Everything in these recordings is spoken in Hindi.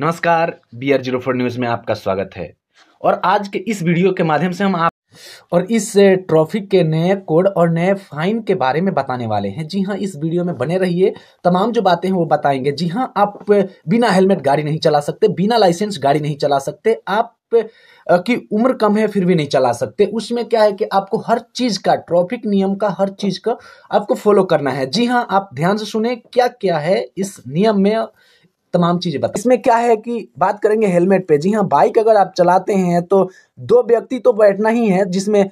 नमस्कार B R zero four news में आपका स्वागत है और आज के इस वीडियो के माध्यम से हम आप और इस ट्रॉफिक के नए कोड और नए फाइन के बारे में बताने वाले हैं जी हाँ इस वीडियो में बने रहिए तमाम जो बातें हैं वो बताएंगे जी हाँ आप बिना हेलमेट गाड़ी नहीं चला सकते बिना लाइसेंस गाड़ी नहीं चला सकते आप की उम्र कम है फिर भी नहीं चला सकते उसमें क्या है कि आपको हर चीज का ट्रॉफिक नियम का हर चीज का आपको फॉलो करना है जी हाँ आप ध्यान से सुने क्या क्या है इस नियम में तमाम चीजें बता इसमें क्या है कि बात करेंगे हेलमेट पे जी हाँ बाइक अगर आप चलाते हैं तो दो व्यक्ति तो बैठना ही है जिसमें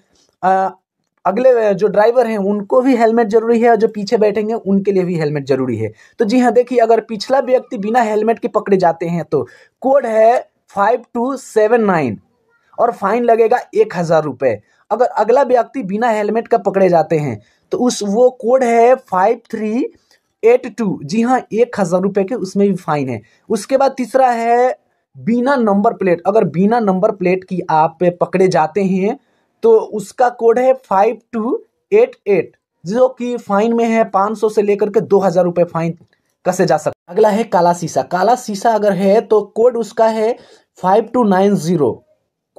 अगले जो ड्राइवर हैं उनको भी हेलमेट जरूरी है और जो पीछे बैठेंगे उनके लिए भी हेलमेट जरूरी है तो जी हाँ देखिए अगर पिछला व्यक्ति बिना हेलमेट के पकड़े जाते हैं तो कोड है फाइव टू सेवन नाइन और फाइन लगेगा एक हज़ार रुपए अगर अगला व्यक्ति बिना हेलमेट का पकड़े जाते हैं तो उस वो कोड है फाइव थ्री एट टू जी हाँ एक हज़ार रुपए के उसमें भी फाइन है उसके बाद तीसरा है बिना नंबर प्लेट अगर बिना नंबर प्लेट की आप पकड़े जाते हैं तो उसका कोड है फाइव टू एट एट जो कि फाइन में है पाँच सौ से लेकर के दो हज़ार रुपये फाइन कसे जा सकता अगला है काला शीशा काला शीशा अगर है तो कोड उसका है five two nine zero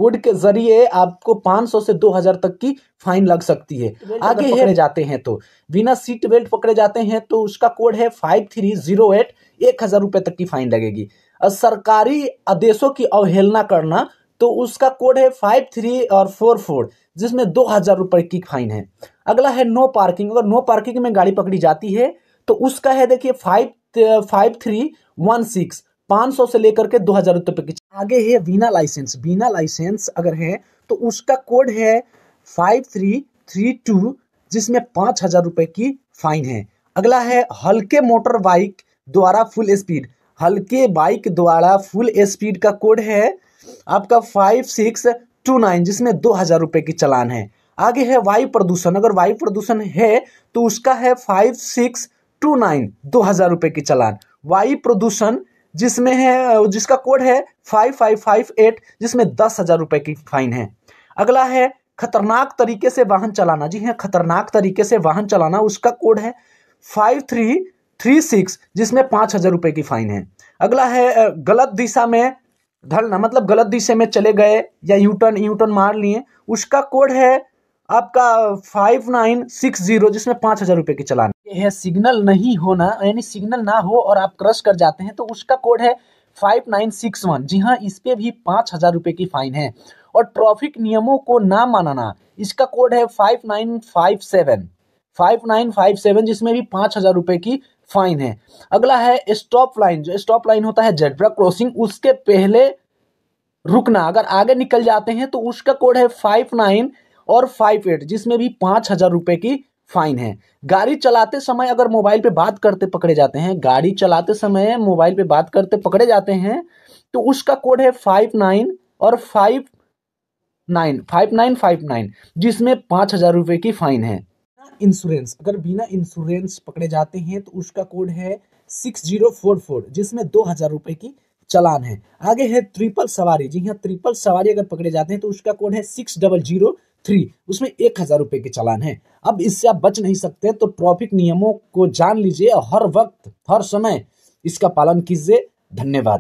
code के जरिए आपको 500 से 2000 तक की फाइन लग सकती है आगे पकड़े जाते हैं तो बिना सीट बेल्ट पकड़े जाते हैं तो उसका कोड है फाइव थ्री जीरो एट एक हजार रुपए तक की फाइन लगेगी और सरकारी आदेशों की अवहेलना करना तो उसका कोड है फाइव थ्री और फोर फोर जिसमें दो हजार रुपए की फाइन है अगला है नो पार्किंग अगर नो पार्किंग में गाड़ी पकड़ी जाती है तो उसका है देखिए five five three one six पाँच सौ से लेकर के दो हजार रुपये की आगे है बीना लाइसेंस बीना लाइसेंस अगर है तो उसका कोड है फाइव थ्री थ्री टू जिसमें पांच हजार रुपए की फाइन है अगला है हल्के मोटर बाइक द्वारा फुल स्पीड हल्के बाइक द्वारा फुल स्पीड का कोड है आपका फाइव सिक्स टू नाइन जिसमें दो हजार रुपए की चलान है आगे है वायु प्रदूषण अगर वायु प्रदूषण है तो उसका है फाइव सिक्स टू नाइन दो हजार रुपए की चलान वायु प्रदूषण जिसमें है जिसका कोड है फाइव फाइव फाइव एट जिसमें दस हजार रुपये की फाइन है अगला है खतरनाक तरीके से वाहन चलाना जी हाँ खतरनाक तरीके से वाहन चलाना उसका कोड है फाइव थ्री थ्री सिक्स जिसमें पाँच हजार रुपये की फाइन है अगला है गलत दिशा में ढलना मतलब गलत दिशा में चले गए या यूटर्न यूटर्न मार लिए उसका कोड है आपका फाइव नाइन सिक्स जीरो जिसमें पांच हजार रुपए की चलान है सिग्नल नहीं होना यानी सिग्नल ना हो और आप क्रश कर जाते हैं तो उसका कोड है फाइव नाइन सिक्स वन जी हाँ इस पर भी पांच हजार रुपए की फाइन है और ट्रैफिक नियमों को ना मानना इसका कोड है five nine five seven five nine five seven जिसमें भी पांच हजार रुपए की फाइन है अगला है स्टॉप लाइन जो स्टॉप लाइन होता है जेडब्रा क्रॉसिंग उसके पहले रुकना अगर आगे निकल जाते हैं तो उसका कोड है फाइव नाइन और फाइव एट जिसमें भी पाँच हजार रुपये की फाइन है गाड़ी चलाते समय अगर मोबाइल पे बात करते पकड़े जाते हैं गाड़ी चलाते समय मोबाइल पे बात करते पकड़े जाते हैं तो उसका कोड है फाइव नाइन और five nine five nine five nine जिसमें पाँच हजार रुपये की फाइन है इंश्योरेंस अगर बिना इंश्योरेंस पकड़े जाते हैं तो उसका कोड है सिक्स जीरो फोर फोर जिसमें दो हजार रुपये की चलान है आगे है ट्रिपल सवारी जी हाँ ट्रिपल सवारी अगर पकड़े जाते हैं तो उसका कोड है सिक्स डबल जीरो थ्री उसमें एक हजार रुपए के चालान है अब इससे आप बच नहीं सकते तो ट्रॉफिक नियमों को जान लीजिए हर वक्त हर समय इसका पालन कीजिए धन्यवाद